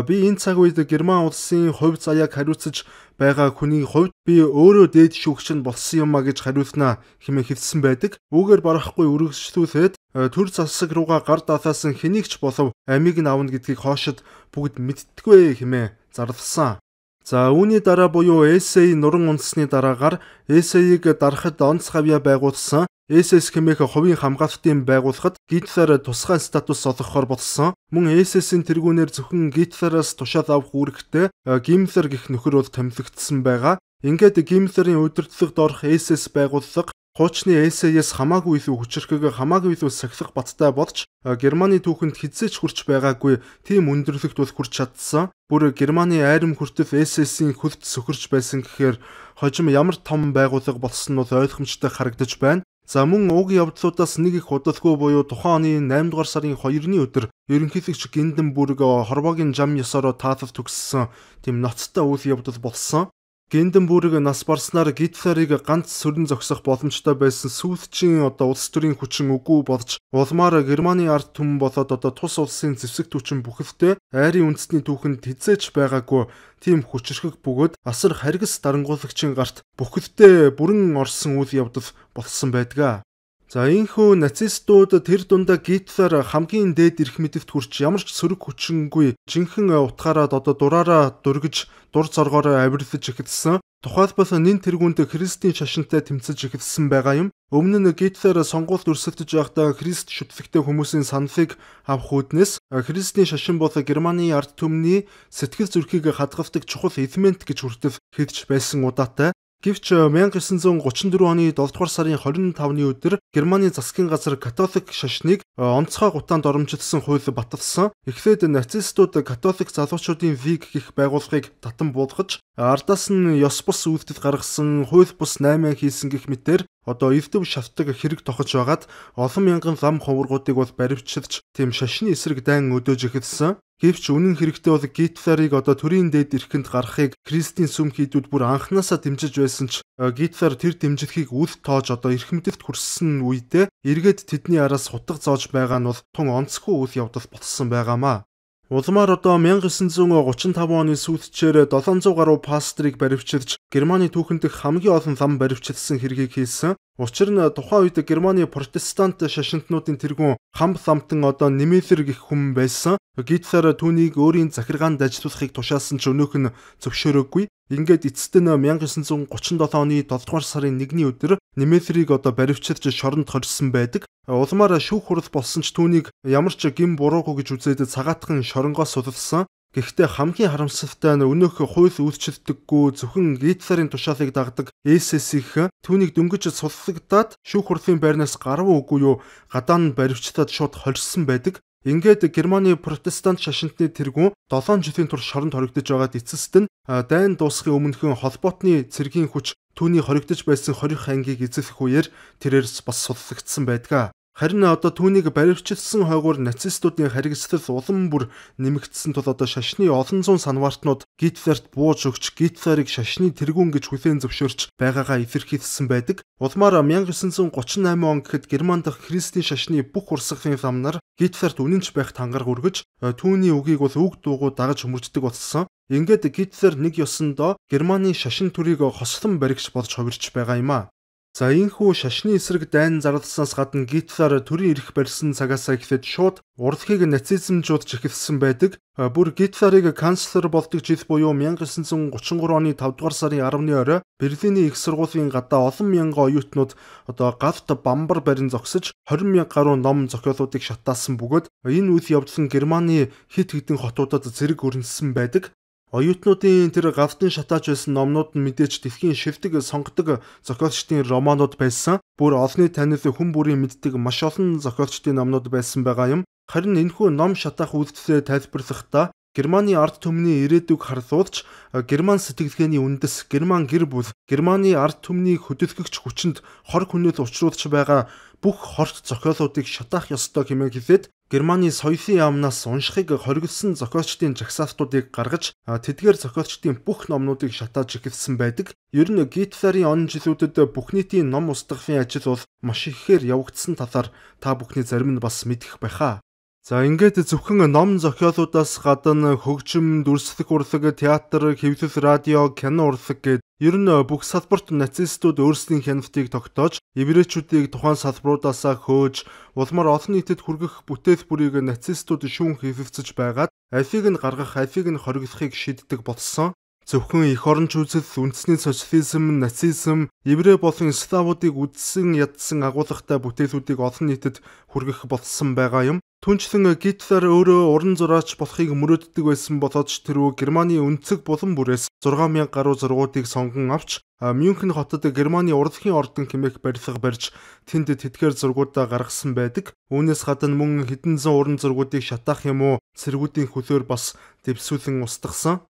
би энэ цаг үед Герман улсын хувь заяаг хариуцж байгаа хүний хувьд би өөрөө дээд шүүгч нь болсон юм а гэж хариулнаа хэмээн хэлсэн байдаг. Үгээр барахгүй үргэлжлүүлээд төр засаг руугаа гар даалаасан хэнийг ч болов амиг нь авна гэдгийг хоошид бүгд мэдтгүй хэмээн зарласан. За үүний дараа буюу эсэй нуран унссны дараагаар эсэйг дарахад онц хавья байгуулсан СС хэмээх хувийн хамгаалтын байгууллагад Гитлер тусгай статус олгохоор болсон. Мөн СС-ийн тэргүүнээр зөвхөн Гитлераас тушаал авах үүрэгтэй э, Гиммлер гэх нөхөр бол томилогдсон байгаа. Ингээд Гиммлерийн удирдлагад орох СС байгууллага хуучны эсээс хамаагүй илүү хүчрхэг хамаагүй илүү сахилах баттай болж э, Германы түүхэнд хизээч хүрч байгаагүй тийм өндөрлөгт бол хүрч чадсан. Бүр Германы айрам хүртэл эсээсийн хөлт сөхөрч байсан гэхээр хожим ямар том байгууллага болсон нь ойлгомжтой харагдаж байна. За мөн уг явдлуудаас нэг их удалгүй буюу тухайн оны 8 дугаар сарын 2-ны өдөр ерөнхийлөгч Гинденбүрг э, хорвогийн зам ёсороо таатал төгссөн тийм ноцтой үйл явдал болсон. Гинденбүрэг нас барснаар Гитлерийг ганц сөрөн зогсох боломжтой байсан сүүлчийн одоо улс төрийн хүчин үгүй болж улмаар Германы ард түмэн болоод одоо тус улсын зэвсэг түчин бүхэлдээ айрын үндэсний түүхэнд хизээч байгаагүй тийм хүчрхэг бөгөөд асар харгас дарангуулагчийн гарт бүхэлдээ бүрэн орсон үйл явдал болсон байдгаа. За энхүү нацистууд тэр дундаа Гитлер хамгийн дээд эрх мэдэвт хүрч ямар ч сөрөг хүчингүй жинхэнэ утгаараа одоо дураараа дүргэж дур зоргоороо авирлаж эхэлсэн. Тухайлбал нин тэргуунд христийн шашинтай тэмцэж эхэлсэн байгаа юм. Өмнө нь Гитлер сонгуульд өрсөлдөж байхдаа христ шүтлэгтэй хүмүүсийн саналыг авах үүднээс христийн шашин бол Германы ард түмний сэтгэл зүрхийг хадгалдаг чухал элемент гэж хүртэл хэлж байсан удаатай. Гэвч 1934 э, оны 7 дугаар сарын 25-ны өдөр Германы засгийн газар католик шашныг э, онцгой гутаанд оромжтсон хууль баталсан. Эхлээд нацистууд католик залуучуудын лиг гэх байгууллагыг татан буулгаж, ардаас нь ёс бус үйлдэл гаргасан, хууль бус 8 хийсэн гэх мэтээр одоо эрдэв шавтаг хэрэг тохож байгаад олон мянган лам ховргуудыг бол баривчилж, тэм шашны эсрэг дайн өдөөж эхэлсэн. Гэвч үнэн хэрэгтээ бол Гитлерийг одоо төрийн дээд эрхэнд гаргахыг Кристийн сүм хийдүүд бүр анханасаа дэмжиж байсан ч Гитлер тэр дэмжлэгийг үл тоож одоо эрхэмлэлт хүрсэн үедээ эргээд тэдний араас хутга зоож байгаа нь бол тун онцгүй үйл явдал болсон байгаамаа. Улмаар одоо 1935 оны сүүлчээр 700 гаруй пастрийг баривчилж Германы түүхэнд хамгийн олон лам баривчилсан хэргийг хийсэн Учир нь тухайн үед Германы протестант шашинтнуудын тэргүүн Хамп Самтан одоо Немезер гэх хүн байсан. Гитлер түүнийг өөрийн захиргаанд ажилуулахыг тушаасан ч өнөөх нь зөвшөөрөөгүй. Ингээд эцэст нь 1937 оны 7 дугаар сарын 1-ний өдөр Немезерийг одоо баривчилж шоронд хорьсон байдаг. Улмаар шүүх хурал болсон ч түүнийг ямар ч гим буруугүй гэж үзээд цагаатхан шоронгоос судалсан. Гэхдээ хамгийн харамсалтай нь өнөөх хууль үйлчлэгдэггүй зөвхөн литсарын тушаалыг дагдаг ЭСС-ийнх түүнийг дөнгөж сулсагдаад шүүх хурлын байрнаас гарав үгүй юу гадаа нь баривчдад шууд хорьсон байдаг. Ингээд Германы протестант шашинтны тэргүүн 7 жилийн турш шоронд хоригдож байгаад эцэст нь дайн дуусхийн өмнөхөн холбоотны цэргийн хүч түүний хоригдож байсан хорих ангийг эзэлэх үеэр тэрээр бас суллагдсан байдаг. Харин одоо түүнийг баривчилсан хойгуур нацистуудын харгислал улам бүр нэмэгдсэн тул одоо шашны олон зуун санваартнууд Гитлерт бууж өгч Гитлерийг шашны тэргүүн гэж хүлээн зөвшөөрч байгаагаа илэрхийлсэн байдаг. Улмаар 1938 он гэхэд Герман дахь христийн шашны бүх урсгалын зам нар Гитлерт үнэнч байх тангараг өргөж э, түүний үгийг бол үг дуугүй дагаж хүмүүждэг болсон. Ингээд Гитлер нэг ёсондоо Германы шашин төрийг хослон баригч болж хувирч байгаа юм а. За энхүү шашны эсрэг дайн зарласнаас гадна Гитлер төрийн эрх барьсан цагаасаа эхлээд шууд урлагийг нацизмжууд жихэлсэн байдаг. Бүр Гитлерийг канцлер болдог жил буюу 1933 оны 5 дугаар сарын 10-ны орой Берлиний их сургуулийн гадаа олон мянган оюутнууд одоо галт бамбар барин зогсож 20 мянга гаруй ном зохиолуудыг шатаасан бөгөөд энэ үйл явдал нь Германы хит хитэн хотуудад зэрэг өрнөсөн байдаг. Оюутнуудын тэр гавтын шатаач байсан номнууд нь мэдээж дэлхийн шивдэг сонгодог зохиолчдын романууд байсан. Бүр олны танил хүн бүрийн мэддэг маш олон зохиолчдын номнууд байсан байгаа юм. Харин энэхүү ном шатаах үйлдэлээ тайлбарлахдаа Германы ард түмний ирээдүг харлуулж герман сэтгэлгээний үндэс, герман гэр бүл, германы ард түмний хөдөлгөгч хүчинд хор хүнээс учруулж байгаа бүх хорт зохиолуудыг шатаах ёстой хэмээн хэлээд Германы соёлын яамнаас уншихыг хориглосон зохиолчдын жагсаалтуудыг гаргаж тэдгээр зохиолчдын бүх номнуудыг шатааж эхэлсэн байдаг. Ер нь Гитлерийн он жилүүдэд бүх нийтийн ном устгахын ажил бол маш ихээр явагдсан талаар та бүхний зарим нь бас мэдэх байхаа. За ингээд зөвхөн ном зохиолуудаас гадна хөгжим, дүрслэх урлаг, театр, хэвлэл, радио, кино урлаг гээд Ер нь э, бүх салбарт нацистууд өөрсдийн хяналтыг тогтоож, еврейчүүдийг тухайн салбаруудаас хөөж, улмаар олон нийтэд хүргэх бүтээл бүрийг нацистууд шүүн хэвэвцэж байгаад, алийг нь гаргах, алийг нь хориглохыг шийддэг болсон. Зөвхөн эх орон зүйцэл, үндэсний социализм, нацизм, еврей болон славуудыг үдсэн ядсан агуулгатай бүтээлүүдийг олон нийтэд хүргэх болсон байгаа юм. Түнчлэн Гитлер өөрөө уран зураач болохыг мөрөөддөг байсан боловч тэрвүү Германы өнцөг булан бүрээс 6000 гаруй зургуудыг сонгон авч Мюнхен хотод Германы урлагийн ордон хэмээх барилга барьж тэнд тэтгэр зургуудаа гаргасан байдаг. Үүнээс гадна мөн хэдэн зуун уран зургуудыг шатаах юм уу цэргүүдийн хөлөөр бас дэвсүүлэн устгасан.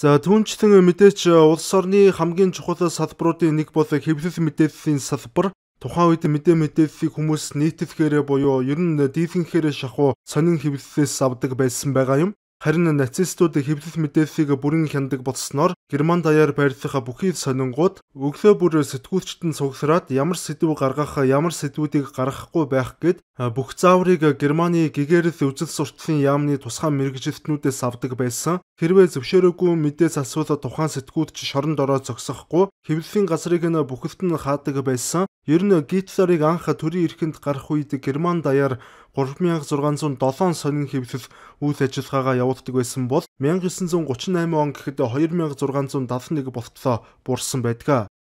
За түүнчлэн мэдээч улс орны хамгийн чухал салбаруудын нэг бол хэвлэл мэдээллийн салбар тухайн үед мэдээ мэдээллийг хүмүүс нийтлэхээрээ буюу ер нь дийлэнхээрээ шахуу сонин хэвлэлээс авдаг байсан байгаа юм. Харин нацистууд хэвлэл мэдээллийг бүрэн хяндаг болсноор герман даяар байрлах бүхий сонингууд өглөө бүр сэтгүүлчд нь цуглараад ямар сэдв гаргах, ямар сэдвүүдийг гаргахгүй байх гээд бүх зааврыг Германы гэгэрэл үзэл суртлын яамны тусгай мэрэгжилтнүүдээс авдаг байсан. Хэрвээ зөвшөөрөөгүй мэдээс асуулаад тухайн сэтгүүлч шоронд ороо зогсохгүй хэвлэлийн газрыг нь бүхэлд нь хаадаг байсан. Ер нь Гитлерийг анх төрийн эрхэнд гарах үед герман даяар 3607 сонин хэвлэл үйл ажиллагаагаа явуулдаг байсан бол 1938 он гэхэд 2671 болтлоо буурсан байдаг.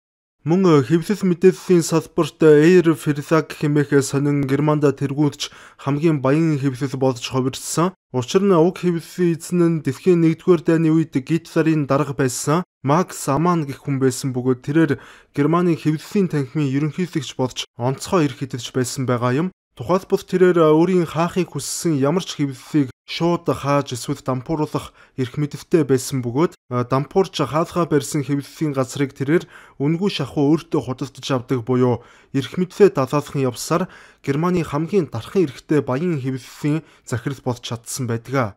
Мөн хэвлэл мэдээллийн салбарт Эйр Ферлаг хэмээх сонин Германда тэргүүлж хамгийн баян хэвлэл болж хувирсан. Учир нь уг хэвлэлийн эзэн нь дэлхийн 1-р дайны үед Гитлерийн дарга байсан Макс Аман гэх хүн байсан бөгөөд тэрээр Германы хэвлэлийн танхимын ерөнхийлөгч болж онцгой эрх эдэлж байсан байгаа юм. Тухайлбал тэрээр өөрийн хаахыг хүссэн ямар ч хэвлэлийг шууд хааж эсвэл дампууруулах эрх мэдэлтэй байсан бөгөөд дампуурч хаалгаа барьсан хэвлэлийн газрыг тэрээр үнгүй шахуу өөртөө худалдаж авдаг буюу эрх мэдлээ далаалхан явсаар Германы хамгийн дархан эрхтэй баян хэвлэлийн захирал болж чадсан байдаг.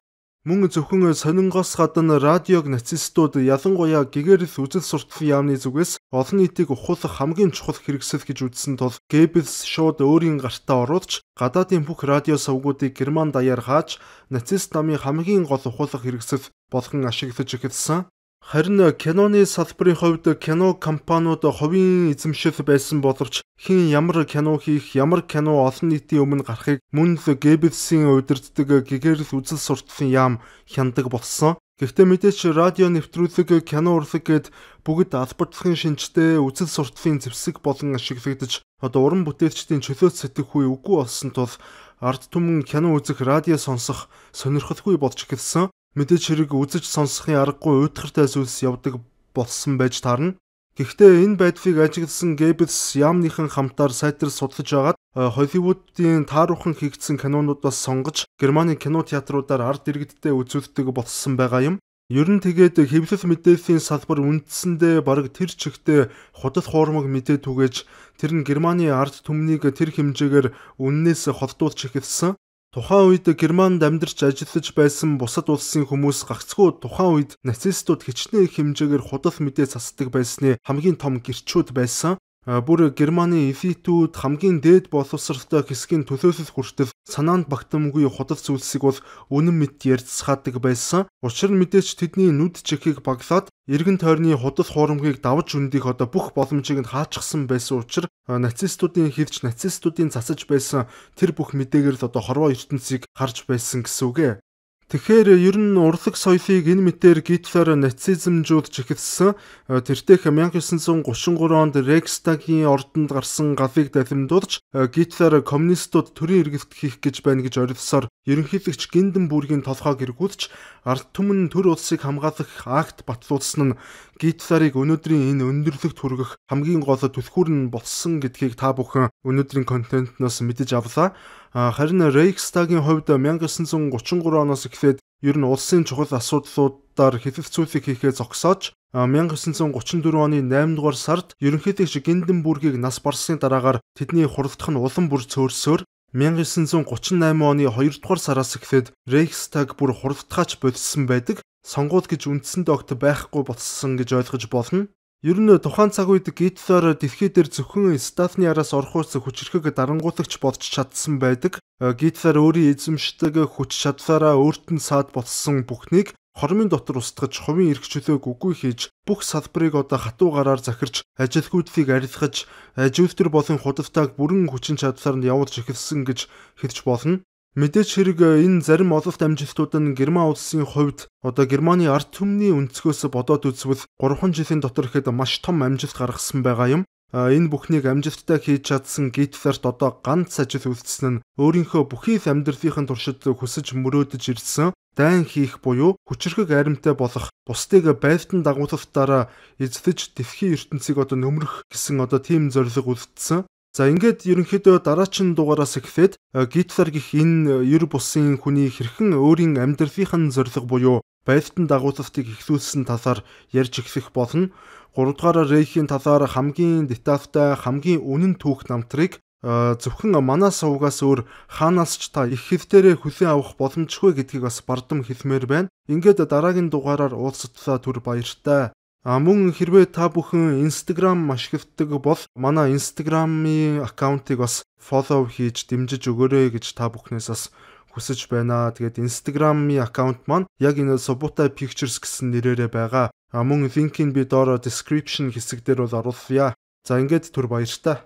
Мөн зөвхөн сонингоос гадна радиог нацистууд ялангуяа гэгэрэл үзэл суртал яамны зүгээс олон нийтийг ухуулах хамгийн чухал хэрэгсэл гэж үзсэн тул Геббельс шууд өөрийн гартаа оруулж гадаадын бүх радио совгуудыг герман даяар хааж нацист намын хамгийн гол ухуулах хэрэгсэл болгон ашиглаж эхэлсэн. Харин э, киноны салбарын хувьд э, кино компаниуд хувийн эзэмшил байсан боловч хэн ямар кино хийх, ямар кино олон нийтийн өмнө гарахыг мөн л Гэббельсийн удирддаг э, гэгэрл үзэл сурталын яам хяндаг болсон. Гэхдээ мэдээж радио нэвтрүүлэг, кино урлаг гээд бүгд албатлахын шинжтэй үзэл сурталын зэвсэг болон ашиглагдаж одоо уран бүтээлчдийн чөлөөт сэтгэхгүй үгүй болсон тул ард түмэн кино үзэх, радио сонсох сонирхолгүй болж эхэлсэн. Мэдээж хэрэг үзэж сонсохын аргагүй уйтгартай зүйлс явдаг болсон байж таарна. Гэхдээ энэ байдлыг ажигласан Гэббс яамныхан хамтаар сайтар судлаж агаад Холливуудын э, тааруухан хийгдсэн кинонууд бас сонгож Германы кино театруудаар ард иргэдтэй үзүүлдэг болсон байгаа юм. Ер нь тэгээд хэвлэл мэдээллийн салбар үндсэндээ бараг тэр чигтээ худал хуурмаг мэдээ түгэж тэр нь Германы ард түмнийг тэр хэмжээгээр үннээс холдуулж эхэлсэн. Тухайн үед Германд амьдарч ажиллаж байсан бусад улсын хүмүүс гагцгүй тухайн үед нацистууд хичнээн их хэмжээгээр худал мэдээ засдаг байсны хамгийн том гэрчүүд байсан. Бүр Германы элитүүд хамгийн дээд боловсролтой хэсгийн төлөөлөл хүртэл санаанд багтамгүй худал зүйлсийг бол үнэн мэд ярьцгаадаг байсан. Учир нь мэдээч тэдний нүд чихийг баглаад Иргэн тойрны худал хуурмгийг давж өндөх одоо бүх боломжийг нь хаачихсан байсан учраас нацистуудын хідж нацистуудын засаж байсан тэр бүх мэдээгээр л одоо хорвоо ертөнцийг харж байсан гэсүгэ. Тэгэхээр ер нь урлаг соёлыг энэ мэтээр Гитлер нацизмжуулж эхэлсэн. Тэртех 1933 онд Рейхстагийн ордонд гарсан галыг дахимдуулж э, Гитлер коммунистууд төрийн эргэлт хийх гэж байна гэж орилсоор ерөнхийлөгч Гинденбургийн толгойг эргүүлж ард түмэн төр улсыг хамгаалах акт батлуулсан нь Гитлерийг өнөөдрийн энэ өндөрлөгт хүргэх хамгийн гол түлхүүр нь болсон гэдгийг та бүхэн өнөөдрийн контентноос мэдэж авлаа. Харин Рейхстагийн хувьд 1933 оноос эхлээд ер нь улсын чухал асуудлуудаар хэтэрх зүйлийг хийхээ зогсоож 1934 оны 8 дугаар сард ерөнхийлөгч Гинденбургийг нас барсны дараагаар тэдний хуралдах нь улам бүр цөөрсөөр 1938 оны 2 дугаар сараас эхлээд Рейхстаг бүр хуралдахаач болсон байдаг сонгуул гэж үндсэндээ огт байхгүй болсон гэж ойлгож болно. Ер нь тухайн цаг үед Гитлер дэлхий дээр зөвхөн Стафны араас орхуус хүчрэхэг дарангуулагч болж чадсан байдаг. Гитлер өөрийн эзэмшдэг хүч чадлаараа өөрт нь саад болсон бүхнийг хормын дотор устгаж хувийн эрх чөлөөг үгүй хийж бүх салбарыг одоо хатуу гараар захирч ажилгүйдлийг арилгаж ажилтэр болон худалдааг бүрэн хүчин чадлаар нь явуулж эхэлсэн гэж хэлж болно. Мэдээж хэрэг э, энэ зарим ололт амжилтууд нь Герман улсын хувьд одоо Германы ард түмний өнцгөөс бодоод үзвэл 3 жилийн дотор ихэд маш том амжилт гаргасан байгаа юм. Энэ бүхнийг амжилттай хийж чадсан Гитлерт одоо ганц ажил үлдсэн нь өөрийнхөө бүхий л амьдралын туршид хүсэж мөрөөдөж ирсэн дайн хийх буюу хүчрхэг аримтай болох бусдыг байлдан дагуулах дараа эзлэж дэлхийн ертөнцийг одоо нөмрөх гэсэн одоо тийм зорилго үлдсэн. За ингээд ерөнхийдөө дараагийн дугаараас эхлээд э, Гитлер гих энэ э, ер бусын хүний хэрхэн өөрийн амьдралынхын зорилго буюу байлтын дагуулалтыг эхлүүлсэн талаар ярьж эхлэх болно. 3 дугаараа Рейхийн талаар хамгийн детальтай, хамгийн үнэн түүх намтрыг э, зөвхөн манай сувгаас өөр хаанаас ч та их хэвтэрэ хүлээн авах боломжгүй гэдгийг бас бардам хэлмээр байна. Ингээд дараагийн дугаараар уулзтлаа түр баяртай. А мөн хэрвээ та бүхэн Instagram ашигладаг бол манай Instagram-ийн аккаунтыг бас follow хийж дэмжиж өгөөрэй гэж та бүхнээс бас хүсэж байна. Тэгээд Instagram-ийн аккаунт маань яг энэ Subutai Pictures гэсэн нэрээрээ байгаа. А мөн линкийг би доороо description хэсэг дээр бол оруулъя. За ингээд түр баяртай.